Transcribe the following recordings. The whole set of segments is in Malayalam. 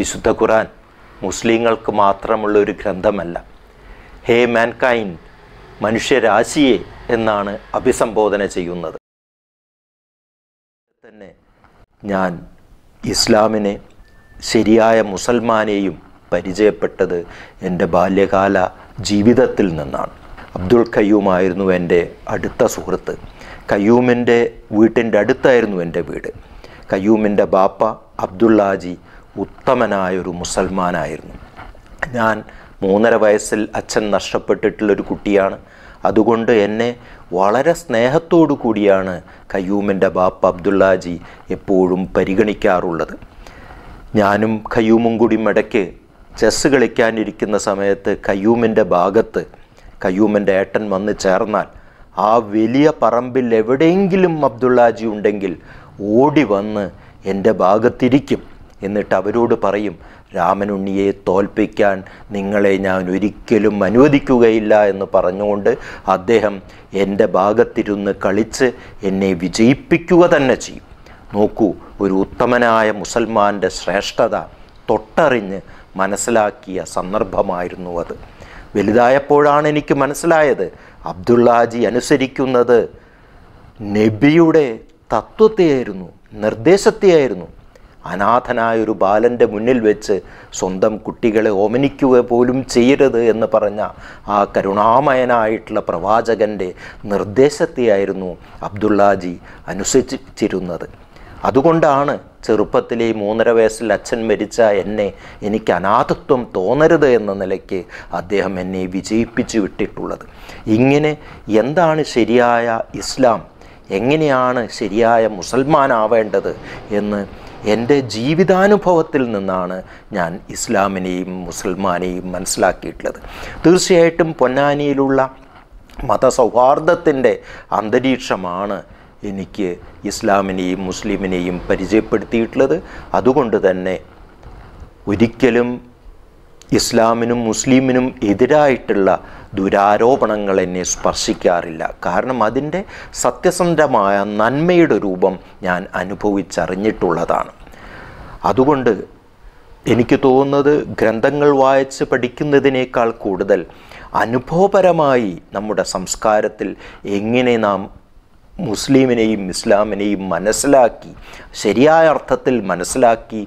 വിശുദ്ധ ഖുറാൻ മുസ്ലിങ്ങൾക്ക് മാത്രമുള്ള ഒരു ഗ്രന്ഥമല്ല ഹേ മാൻകൈൻ മനുഷ്യരാശിയെ എന്നാണ് അഭിസംബോധന ചെയ്യുന്നത് തന്നെ ഞാൻ ഇസ്ലാമിനെ ശരിയായ മുസൽമാനെയും പരിചയപ്പെട്ടത് എൻ്റെ ബാല്യകാല ജീവിതത്തിൽ നിന്നാണ് അബ്ദുൾ ഖയ്യൂമായിരുന്നു എൻ്റെ അടുത്ത സുഹൃത്ത് ഖയ്യൂമിൻ്റെ വീട്ടിൻ്റെ അടുത്തായിരുന്നു എൻ്റെ വീട് ഖയ്യൂമിൻ്റെ ബാപ്പ അബ്ദുള്ളാജി ഉത്തമനായൊരു മുസൽമാനായിരുന്നു ഞാൻ മൂന്നര വയസ്സിൽ അച്ഛൻ നഷ്ടപ്പെട്ടിട്ടുള്ളൊരു കുട്ടിയാണ് അതുകൊണ്ട് എന്നെ വളരെ സ്നേഹത്തോടു കൂടിയാണ് ഖയ്യൂമിൻ്റെ ബാപ്പ അബ്ദുള്ളാജി എപ്പോഴും പരിഗണിക്കാറുള്ളത് ഞാനും ഖയ്യൂമും കൂടി മടക്ക് ചെസ്സ് കളിക്കാനിരിക്കുന്ന സമയത്ത് ഖയ്യൂമിൻ്റെ ഭാഗത്ത് ഖയ്യൂമിൻ്റെ ഏട്ടൻ വന്ന് ചേർന്നാൽ ആ വലിയ പറമ്പിൽ എവിടെയെങ്കിലും അബ്ദുള്ളാജി ഉണ്ടെങ്കിൽ ഓടി വന്ന് എൻ്റെ ഭാഗത്തിരിക്കും എന്നിട്ട് അവരോട് പറയും രാമനുണ്ണിയെ തോൽപ്പിക്കാൻ നിങ്ങളെ ഞാൻ ഒരിക്കലും അനുവദിക്കുകയില്ല എന്ന് പറഞ്ഞുകൊണ്ട് അദ്ദേഹം എൻ്റെ ഭാഗത്തിരുന്ന് കളിച്ച് എന്നെ വിജയിപ്പിക്കുക തന്നെ ചെയ്യും നോക്കൂ ഒരു ഉത്തമനായ മുസൽമാൻ്റെ ശ്രേഷ്ഠത തൊട്ടറിഞ്ഞ് മനസ്സിലാക്കിയ സന്ദർഭമായിരുന്നു അത് വലുതായപ്പോഴാണ് എനിക്ക് മനസ്സിലായത് അബ്ദുള്ളാജി അനുസരിക്കുന്നത് നബിയുടെ തത്വത്തെയായിരുന്നു നിർദ്ദേശത്തെയായിരുന്നു അനാഥനായ ഒരു ബാലൻ്റെ മുന്നിൽ വെച്ച് സ്വന്തം കുട്ടികളെ ഓമനിക്കുക പോലും ചെയ്യരുത് എന്ന് പറഞ്ഞ ആ കരുണാമയനായിട്ടുള്ള പ്രവാചകൻ്റെ നിർദ്ദേശത്തെയായിരുന്നു അബ്ദുള്ളാജി അനുസരിച്ചിരുന്നത് അതുകൊണ്ടാണ് ചെറുപ്പത്തിൽ ഈ മൂന്നര വയസ്സിൽ അച്ഛൻ മരിച്ച എന്നെ എനിക്ക് അനാഥത്വം തോന്നരുത് എന്ന നിലയ്ക്ക് അദ്ദേഹം എന്നെ വിജയിപ്പിച്ചു വിട്ടിട്ടുള്ളത് ഇങ്ങനെ എന്താണ് ശരിയായ ഇസ്ലാം എങ്ങനെയാണ് ശരിയായ മുസൽമാനാവേണ്ടത് എന്ന് എൻ്റെ ജീവിതാനുഭവത്തിൽ നിന്നാണ് ഞാൻ ഇസ്ലാമിനെയും മുസൽമാനെയും മനസ്സിലാക്കിയിട്ടുള്ളത് തീർച്ചയായിട്ടും പൊന്നാനിയിലുള്ള മതസൗഹാർദ്ദത്തിൻ്റെ അന്തരീക്ഷമാണ് എനിക്ക് ഇസ്ലാമിനെയും മുസ്ലിമിനെയും പരിചയപ്പെടുത്തിയിട്ടുള്ളത് അതുകൊണ്ട് തന്നെ ഒരിക്കലും ഇസ്ലാമിനും മുസ്ലിമിനും എതിരായിട്ടുള്ള ദുരാരോപണങ്ങൾ എന്നെ സ്പർശിക്കാറില്ല കാരണം അതിൻ്റെ സത്യസന്ധമായ നന്മയുടെ രൂപം ഞാൻ അനുഭവിച്ചറിഞ്ഞിട്ടുള്ളതാണ് അതുകൊണ്ട് എനിക്ക് തോന്നുന്നത് ഗ്രന്ഥങ്ങൾ വായിച്ച് പഠിക്കുന്നതിനേക്കാൾ കൂടുതൽ അനുഭവപരമായി നമ്മുടെ സംസ്കാരത്തിൽ എങ്ങനെ നാം മുസ്ലിമിനെയും ഇസ്ലാമിനെയും മനസ്സിലാക്കി ശരിയായ അർത്ഥത്തിൽ മനസ്സിലാക്കി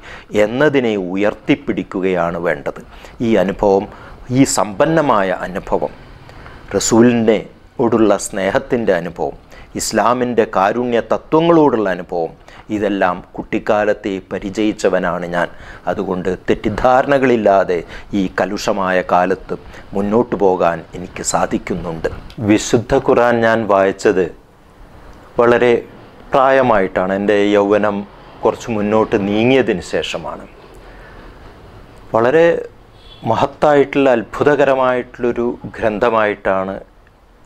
എന്നതിനെ ഉയർത്തിപ്പിടിക്കുകയാണ് വേണ്ടത് ഈ അനുഭവം ഈ സമ്പന്നമായ അനുഭവം റസൂലിൻ്റെ ഓടുള്ള സ്നേഹത്തിൻ്റെ അനുഭവം ഇസ്ലാമിൻ്റെ കാരുണ്യ തത്വങ്ങളോടുള്ള അനുഭവം ഇതെല്ലാം കുട്ടിക്കാലത്തെ പരിചയിച്ചവനാണ് ഞാൻ അതുകൊണ്ട് തെറ്റിദ്ധാരണകളില്ലാതെ ഈ കലുഷമായ കാലത്ത് മുന്നോട്ടു പോകാൻ എനിക്ക് സാധിക്കുന്നുണ്ട് വിശുദ്ധ ഖുറാൻ ഞാൻ വായിച്ചത് വളരെ പ്രായമായിട്ടാണ് എൻ്റെ യൗവനം കുറച്ച് മുന്നോട്ട് നീങ്ങിയതിന് ശേഷമാണ് വളരെ മഹത്തായിട്ടുള്ള അത്ഭുതകരമായിട്ടുള്ളൊരു ഗ്രന്ഥമായിട്ടാണ്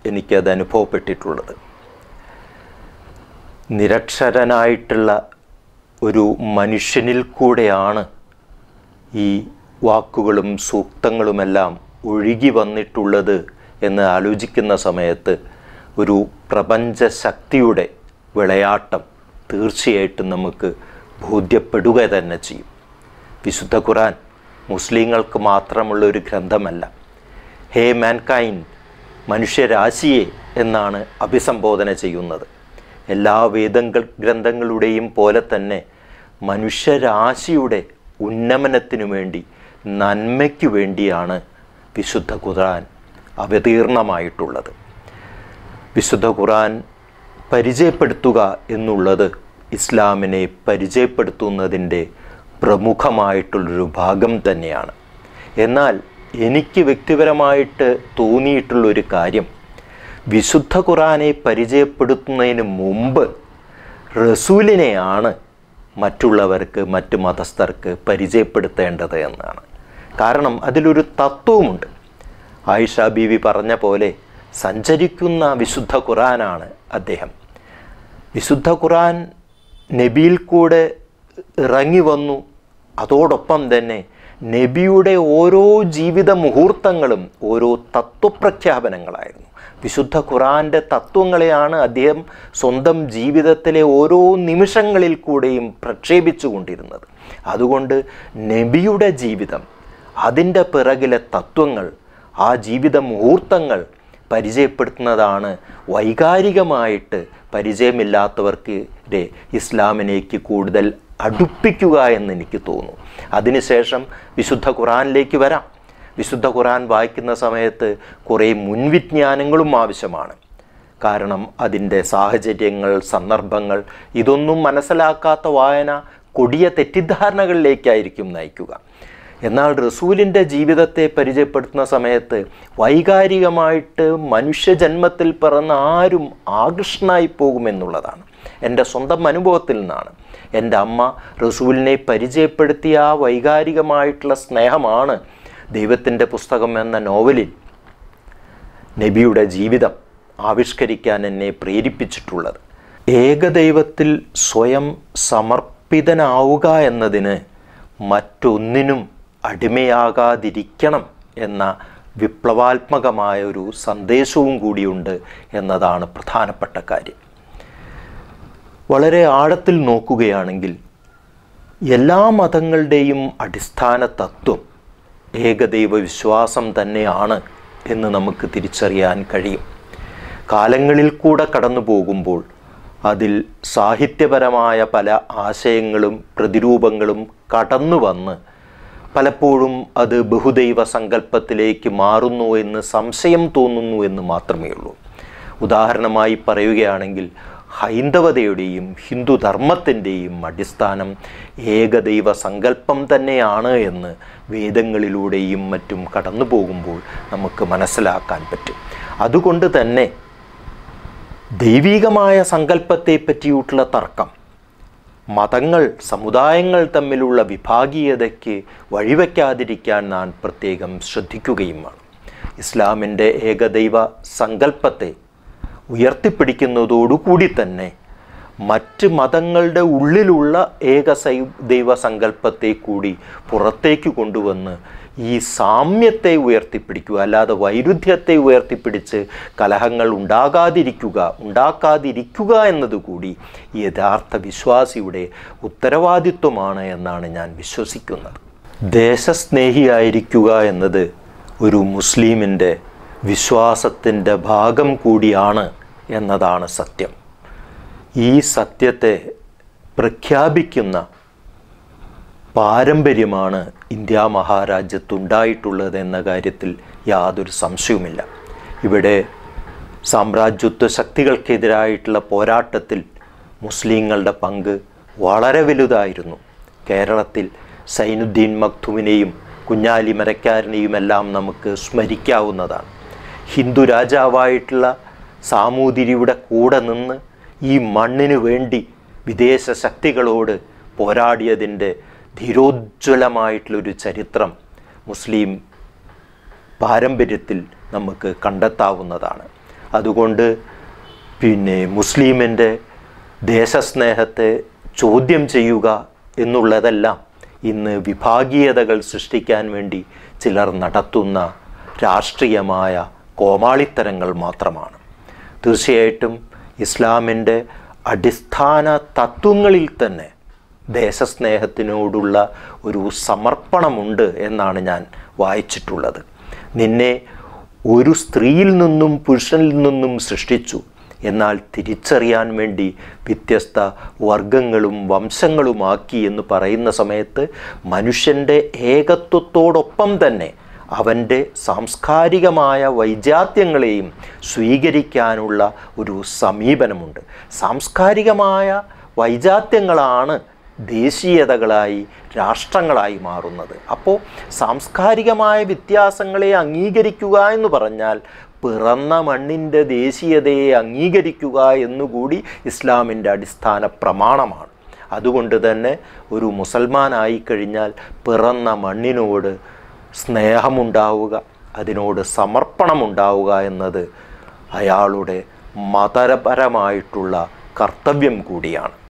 എനിക്കത് അനുഭവപ്പെട്ടിട്ടുള്ളത് നിരക്ഷരനായിട്ടുള്ള ഒരു മനുഷ്യനിൽ കൂടെയാണ് ഈ വാക്കുകളും സൂക്തങ്ങളുമെല്ലാം ഒഴുകി വന്നിട്ടുള്ളത് എന്ന് ആലോചിക്കുന്ന സമയത്ത് ഒരു പ്രപഞ്ചശക്തിയുടെ വിളയാട്ടം തീർച്ചയായിട്ടും നമുക്ക് ബോധ്യപ്പെടുക തന്നെ ചെയ്യും വിശുദ്ധ ഖുറാൻ മുസ്ലിങ്ങൾക്ക് മാത്രമുള്ള ഒരു ഗ്രന്ഥമല്ല ഹേ മാൻകൈൻ മനുഷ്യരാശിയെ എന്നാണ് അഭിസംബോധന ചെയ്യുന്നത് എല്ലാ വേദങ്ങൾ ഗ്രന്ഥങ്ങളുടെയും പോലെ തന്നെ മനുഷ്യരാശിയുടെ ഉന്നമനത്തിനു വേണ്ടി നന്മയ്ക്കു വേണ്ടിയാണ് വിശുദ്ധ ഖുർആൻ അവതീർണമായിട്ടുള്ളത് വിശുദ്ധ ഖുർആൻ പരിചയപ്പെടുത്തുക എന്നുള്ളത് ഇസ്ലാമിനെ പരിചയപ്പെടുത്തുന്നതിൻ്റെ പ്രമുഖമായിട്ടുള്ളൊരു ഭാഗം തന്നെയാണ് എന്നാൽ എനിക്ക് വ്യക്തിപരമായിട്ട് തോന്നിയിട്ടുള്ളൊരു കാര്യം വിശുദ്ധ ഖുറാനെ പരിചയപ്പെടുത്തുന്നതിന് മുമ്പ് റസൂലിനെയാണ് മറ്റുള്ളവർക്ക് മറ്റു മതസ്ഥർക്ക് പരിചയപ്പെടുത്തേണ്ടത് എന്നാണ് കാരണം അതിലൊരു തത്വവുമുണ്ട് ആയിഷ ബീവി പറഞ്ഞ പോലെ സഞ്ചരിക്കുന്ന വിശുദ്ധ ഖുറാനാണ് അദ്ദേഹം വിശുദ്ധ ഖുറാൻ നബിയിൽ കൂടെ ഇറങ്ങി വന്നു അതോടൊപ്പം തന്നെ നബിയുടെ ഓരോ ജീവിത മുഹൂർത്തങ്ങളും ഓരോ തത്വപ്രഖ്യാപനങ്ങളായിരുന്നു വിശുദ്ധ ഖുറാൻ്റെ തത്വങ്ങളെയാണ് അദ്ദേഹം സ്വന്തം ജീവിതത്തിലെ ഓരോ നിമിഷങ്ങളിൽ കൂടെയും പ്രക്ഷേപിച്ചു കൊണ്ടിരുന്നത് അതുകൊണ്ട് നബിയുടെ ജീവിതം അതിൻ്റെ പിറകിലെ തത്വങ്ങൾ ആ ജീവിത മുഹൂർത്തങ്ങൾ പരിചയപ്പെടുത്തുന്നതാണ് വൈകാരികമായിട്ട് പരിചയമില്ലാത്തവർക്ക് ഇസ്ലാമിനേക്ക് കൂടുതൽ അടുപ്പിക്കുക എന്ന് എനിക്ക് തോന്നുന്നു അതിനുശേഷം വിശുദ്ധ ഖുറാനിലേക്ക് വരാം വിശുദ്ധ ഖുറാൻ വായിക്കുന്ന സമയത്ത് കുറേ മുൻവിജ്ഞാനങ്ങളും ആവശ്യമാണ് കാരണം അതിൻ്റെ സാഹചര്യങ്ങൾ സന്ദർഭങ്ങൾ ഇതൊന്നും മനസ്സിലാക്കാത്ത വായന കൊടിയ തെറ്റിദ്ധാരണകളിലേക്കായിരിക്കും നയിക്കുക എന്നാൽ റസൂലിൻ്റെ ജീവിതത്തെ പരിചയപ്പെടുത്തുന്ന സമയത്ത് വൈകാരികമായിട്ട് മനുഷ്യജന്മത്തിൽ പിറന്ന ആരും ആകൃഷ്ടനായി പോകുമെന്നുള്ളതാണ് എൻ്റെ സ്വന്തം അനുഭവത്തിൽ നിന്നാണ് എൻ്റെ അമ്മ റസൂലിനെ പരിചയപ്പെടുത്തിയ ആ വൈകാരികമായിട്ടുള്ള സ്നേഹമാണ് ദൈവത്തിൻ്റെ പുസ്തകം എന്ന നോവലിൽ നബിയുടെ ജീവിതം ആവിഷ്കരിക്കാൻ എന്നെ പ്രേരിപ്പിച്ചിട്ടുള്ളത് ഏകദൈവത്തിൽ സ്വയം സമർപ്പിതനാവുക എന്നതിന് മറ്റൊന്നിനും അടിമയാകാതിരിക്കണം എന്ന വിപ്ലവാത്മകമായ ഒരു സന്ദേശവും കൂടിയുണ്ട് എന്നതാണ് പ്രധാനപ്പെട്ട കാര്യം വളരെ ആഴത്തിൽ നോക്കുകയാണെങ്കിൽ എല്ലാ മതങ്ങളുടെയും അടിസ്ഥാന തത്വം ഏകദൈവ വിശ്വാസം തന്നെയാണ് എന്ന് നമുക്ക് തിരിച്ചറിയാൻ കഴിയും കാലങ്ങളിൽ കൂടെ കടന്നു പോകുമ്പോൾ അതിൽ സാഹിത്യപരമായ പല ആശയങ്ങളും പ്രതിരൂപങ്ങളും കടന്നു വന്ന് പലപ്പോഴും അത് ബഹുദൈവ സങ്കല്പത്തിലേക്ക് മാറുന്നു എന്ന് സംശയം തോന്നുന്നു എന്ന് മാത്രമേ ഉള്ളൂ ഉദാഹരണമായി പറയുകയാണെങ്കിൽ ഹൈന്ദവതയുടെയും ഹിന്ദു അടിസ്ഥാനം ഏകദൈവ സങ്കല്പം തന്നെയാണ് എന്ന് വേദങ്ങളിലൂടെയും മറ്റും കടന്നു പോകുമ്പോൾ നമുക്ക് മനസ്സിലാക്കാൻ പറ്റും അതുകൊണ്ട് തന്നെ ദൈവികമായ സങ്കല്പത്തെ പറ്റിയിട്ടുള്ള തർക്കം മതങ്ങൾ സമുദായങ്ങൾ തമ്മിലുള്ള വിഭാഗീയതയ്ക്ക് വഴിവെക്കാതിരിക്കാൻ നാം പ്രത്യേകം ശ്രദ്ധിക്കുകയുമാണ് ഇസ്ലാമിൻ്റെ ഏകദൈവ സങ്കല്പത്തെ ഉയർത്തിപ്പിടിക്കുന്നതോടുകൂടി തന്നെ മറ്റ് മതങ്ങളുടെ ഉള്ളിലുള്ള ഏക ദൈവസങ്കല്പത്തെ കൂടി പുറത്തേക്ക് കൊണ്ടുവന്ന് ഈ സാമ്യത്തെ ഉയർത്തിപ്പിടിക്കുക അല്ലാതെ വൈരുദ്ധ്യത്തെ ഉയർത്തിപ്പിടിച്ച് കലഹങ്ങൾ ഉണ്ടാകാതിരിക്കുക ഉണ്ടാക്കാതിരിക്കുക എന്നതുകൂടി യഥാർത്ഥ വിശ്വാസിയുടെ ഉത്തരവാദിത്വമാണ് എന്നാണ് ഞാൻ വിശ്വസിക്കുന്നത് ദേശസ്നേഹിയായിരിക്കുക എന്നത് ഒരു മുസ്ലിമിൻ്റെ വിശ്വാസത്തിൻ്റെ ഭാഗം കൂടിയാണ് എന്നതാണ് സത്യം ഈ സത്യത്തെ പ്രഖ്യാപിക്കുന്ന പാരമ്പര്യമാണ് ഇന്ത്യ ഉണ്ടായിട്ടുള്ളത് എന്ന കാര്യത്തിൽ യാതൊരു സംശയവുമില്ല ഇവിടെ സാമ്രാജ്യത്വ ശക്തികൾക്കെതിരായിട്ടുള്ള പോരാട്ടത്തിൽ മുസ്ലിങ്ങളുടെ പങ്ക് വളരെ വലുതായിരുന്നു കേരളത്തിൽ സൈനുദ്ദീൻ മക്തുവിനെയും കുഞ്ഞാലി മരക്കാരനെയും എല്ലാം നമുക്ക് സ്മരിക്കാവുന്നതാണ് ഹിന്ദു രാജാവായിട്ടുള്ള സാമൂതിരിയുടെ കൂടെ നിന്ന് ഈ മണ്ണിനു വേണ്ടി വിദേശ ശക്തികളോട് പോരാടിയതിൻ്റെ ധീരോജ്വലമായിട്ടുള്ളൊരു ചരിത്രം മുസ്ലിം പാരമ്പര്യത്തിൽ നമുക്ക് കണ്ടെത്താവുന്നതാണ് അതുകൊണ്ട് പിന്നെ മുസ്ലിമിൻ്റെ ദേശസ്നേഹത്തെ ചോദ്യം ചെയ്യുക എന്നുള്ളതെല്ലാം ഇന്ന് വിഭാഗീയതകൾ സൃഷ്ടിക്കാൻ വേണ്ടി ചിലർ നടത്തുന്ന രാഷ്ട്രീയമായ കോമാളിത്തരങ്ങൾ മാത്രമാണ് തീർച്ചയായിട്ടും ഇസ്ലാമിൻ്റെ അടിസ്ഥാന തത്വങ്ങളിൽ തന്നെ ദേശസ്നേഹത്തിനോടുള്ള ഒരു സമർപ്പണമുണ്ട് എന്നാണ് ഞാൻ വായിച്ചിട്ടുള്ളത് നിന്നെ ഒരു സ്ത്രീയിൽ നിന്നും പുരുഷനിൽ നിന്നും സൃഷ്ടിച്ചു എന്നാൽ തിരിച്ചറിയാൻ വേണ്ടി വ്യത്യസ്ത വർഗങ്ങളും വംശങ്ങളുമാക്കി എന്ന് പറയുന്ന സമയത്ത് മനുഷ്യൻ്റെ ഏകത്വത്തോടൊപ്പം തന്നെ അവൻ്റെ സാംസ്കാരികമായ വൈജാത്യങ്ങളെയും സ്വീകരിക്കാനുള്ള ഒരു സമീപനമുണ്ട് സാംസ്കാരികമായ വൈജാത്യങ്ങളാണ് ദേശീയതകളായി രാഷ്ട്രങ്ങളായി മാറുന്നത് അപ്പോൾ സാംസ്കാരികമായ വ്യത്യാസങ്ങളെ അംഗീകരിക്കുക എന്ന് പറഞ്ഞാൽ പിറന്ന മണ്ണിൻ്റെ ദേശീയതയെ അംഗീകരിക്കുക എന്നുകൂടി ഇസ്ലാമിൻ്റെ അടിസ്ഥാന പ്രമാണമാണ് അതുകൊണ്ട് തന്നെ ഒരു മുസൽമാനായി കഴിഞ്ഞാൽ പിറന്ന മണ്ണിനോട് സ്നേഹമുണ്ടാവുക അതിനോട് സമർപ്പണമുണ്ടാവുക എന്നത് അയാളുടെ മതപരമായിട്ടുള്ള കർത്തവ്യം കൂടിയാണ്